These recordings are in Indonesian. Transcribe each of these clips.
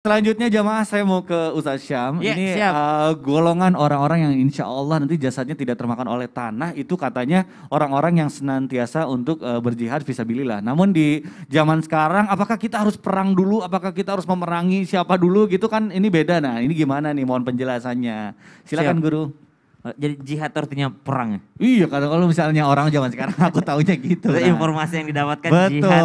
Selanjutnya jamaah saya mau ke Ustaz Syam. Yeah, ini siap. Uh, golongan orang-orang yang insya Allah nanti jasadnya tidak termakan oleh tanah itu katanya orang-orang yang senantiasa untuk uh, berjihad visabilillah. Namun di zaman sekarang apakah kita harus perang dulu? Apakah kita harus memerangi siapa dulu gitu kan ini beda. Nah ini gimana nih mohon penjelasannya. Silakan siap. Guru. Eh, jadi jihad artinya perang. Ya? Iya, kalau kalau misalnya orang zaman sekarang aku taunya gitu. Nah. Informasi yang didapatkan Betul. jihad.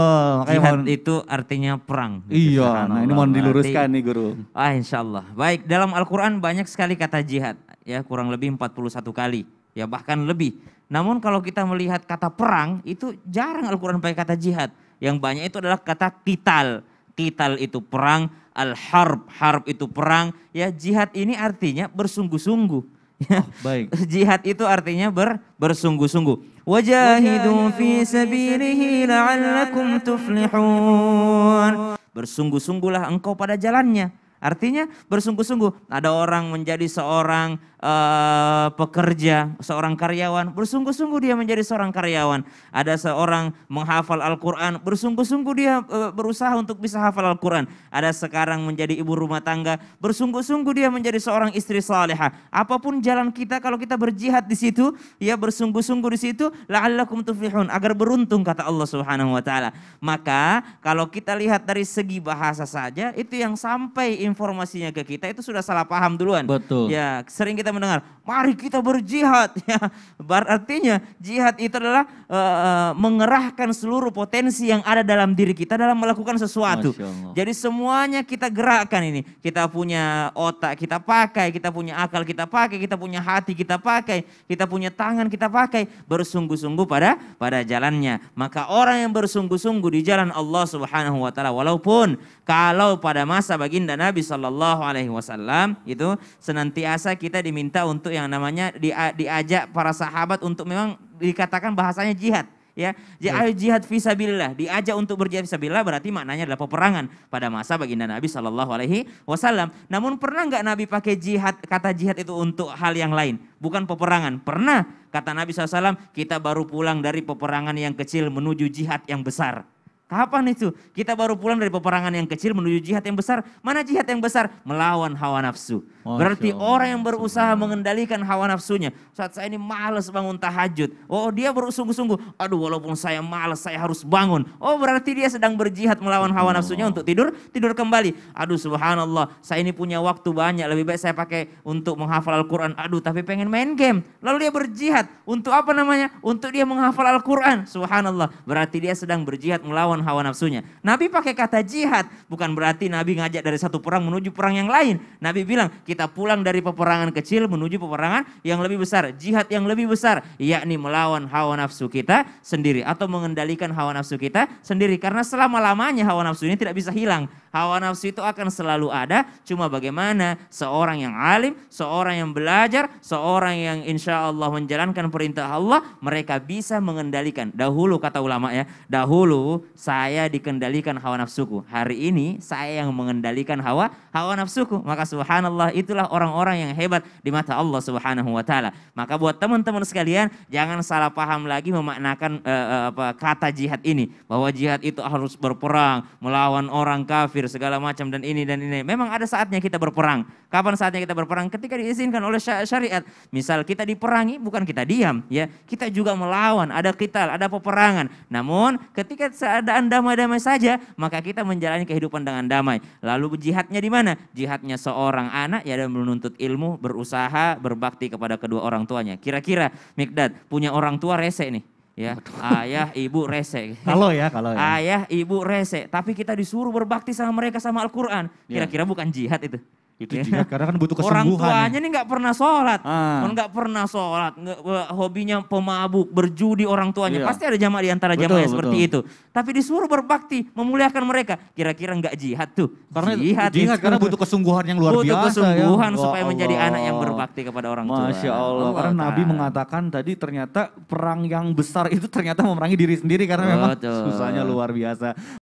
jihad mohon, itu artinya perang. iya, nah ini mohon diluruskan Berarti, nih guru. Ah, insya Allah. Baik, dalam Al-Qur'an banyak sekali kata jihad, ya kurang lebih 41 kali, ya bahkan lebih. Namun kalau kita melihat kata perang itu jarang Al-Qur'an pakai kata jihad. Yang banyak itu adalah kata kital. Kital itu perang, al-harb, harb itu perang. Ya jihad ini artinya bersungguh-sungguh Oh, baik. Jihad itu artinya ber, bersungguh-sungguh. Wajahidu fi sabilihi la'allakum tuflihun. Bersungguh-sungguhlah engkau pada jalannya Artinya bersungguh-sungguh. Ada orang menjadi seorang uh, pekerja, seorang karyawan, bersungguh-sungguh dia menjadi seorang karyawan. Ada seorang menghafal Al-Qur'an, bersungguh-sungguh dia uh, berusaha untuk bisa hafal Al-Qur'an. Ada sekarang menjadi ibu rumah tangga, bersungguh-sungguh dia menjadi seorang istri salihah. Apapun jalan kita kalau kita berjihad di situ, ya bersungguh-sungguh di situ la'allakum tuflihun agar beruntung kata Allah Subhanahu wa taala. Maka kalau kita lihat dari segi bahasa saja itu yang sampai informasinya ke kita itu sudah salah paham duluan. Betul. Ya, sering kita mendengar, mari kita berjihad. Ya, artinya jihad itu adalah uh, uh, mengerahkan seluruh potensi yang ada dalam diri kita dalam melakukan sesuatu. Jadi semuanya kita gerakkan ini. Kita punya otak kita pakai, kita punya akal kita pakai, kita punya hati kita pakai, kita punya tangan kita pakai, bersungguh-sungguh pada pada jalannya. Maka orang yang bersungguh-sungguh di jalan Allah Subhanahu wa taala walaupun kalau pada masa baginda Nabi Nabi Shallallahu Alaihi Wasallam itu senantiasa kita diminta untuk yang namanya diajak para sahabat untuk memang dikatakan bahasanya jihad ya. Ayo iya. jihad fisabilillah, diajak untuk berjihad fisabilillah berarti maknanya adalah peperangan pada masa baginda Nabi Shallallahu alaihi wasallam. Namun pernah nggak Nabi pakai jihad kata jihad itu untuk hal yang lain, bukan peperangan? Pernah kata Nabi SAW, kita baru pulang dari peperangan yang kecil menuju jihad yang besar. Kapan itu? Kita baru pulang dari peperangan yang kecil menuju jihad yang besar. Mana jihad yang besar? Melawan hawa nafsu. Masya Berarti Allah. orang yang berusaha mengendalikan hawa nafsunya. Saat saya ini malas bangun tahajud. Oh dia berusaha sungguh Aduh walaupun saya malas, saya harus bangun. Oh berarti dia sedang berjihad melawan hawa nafsunya untuk tidur. Tidur kembali. Aduh subhanallah saya ini punya waktu banyak. Lebih baik saya pakai untuk menghafal Al-Quran. Aduh tapi pengen main game. Lalu dia berjihad. Untuk apa namanya? Untuk dia menghafal Al-Quran. Subhanallah. Berarti dia sedang berjihad melawan melawan hawa nafsunya. Nabi pakai kata jihad, bukan berarti Nabi ngajak dari satu perang menuju perang yang lain. Nabi bilang, kita pulang dari peperangan kecil menuju peperangan yang lebih besar, jihad yang lebih besar, yakni melawan hawa nafsu kita sendiri atau mengendalikan hawa nafsu kita sendiri karena selama-lamanya hawa nafsu ini tidak bisa hilang. Hawa nafsu itu akan selalu ada. Cuma bagaimana seorang yang alim, seorang yang belajar, seorang yang insya Allah menjalankan perintah Allah, mereka bisa mengendalikan. Dahulu kata ulama ya, dahulu saya dikendalikan hawa nafsuku. Hari ini saya yang mengendalikan hawa hawa nafsuku. Maka subhanallah itulah orang-orang yang hebat di mata Allah subhanahu wa ta'ala. Maka buat teman-teman sekalian, jangan salah paham lagi memaknakan uh, uh, apa, kata jihad ini. Bahwa jihad itu harus berperang, melawan orang kafir, segala macam dan ini dan ini. Memang ada saatnya kita berperang. Kapan saatnya kita berperang? Ketika diizinkan oleh syariat. Misal kita diperangi bukan kita diam ya. Kita juga melawan, ada kita, ada peperangan. Namun ketika keadaan damai-damai saja, maka kita menjalani kehidupan dengan damai. Lalu jihadnya di mana? Jihadnya seorang anak yang dan menuntut ilmu, berusaha, berbakti kepada kedua orang tuanya. Kira-kira Mikdad punya orang tua rese nih ya ayah ibu rese kalau ya kalau ya ayah ibu rese tapi kita disuruh berbakti sama mereka sama Al-Qur'an ya. kira-kira bukan jihad itu itu iya, ya. juga karena kan butuh kesembuhan. Orang tuanya nih nggak pernah sholat, ah. nggak pernah sholat, nggak, hobinya pemabuk, berjudi orang tuanya. Iya. Pasti ada jamaah di antara jamaah betul, seperti betul. itu. Tapi disuruh berbakti, memuliakan mereka. Kira-kira nggak jihad tuh? Karena jihad, jihad karena butuh kesungguhan yang luar butuh biasa. Butuh ya. kesungguhan ya. supaya Allah. menjadi anak yang berbakti kepada orang tua. Masya Allah. Allah. Karena Allah. Nabi mengatakan tadi ternyata perang yang besar itu ternyata memerangi diri sendiri karena betul. memang susahnya luar biasa.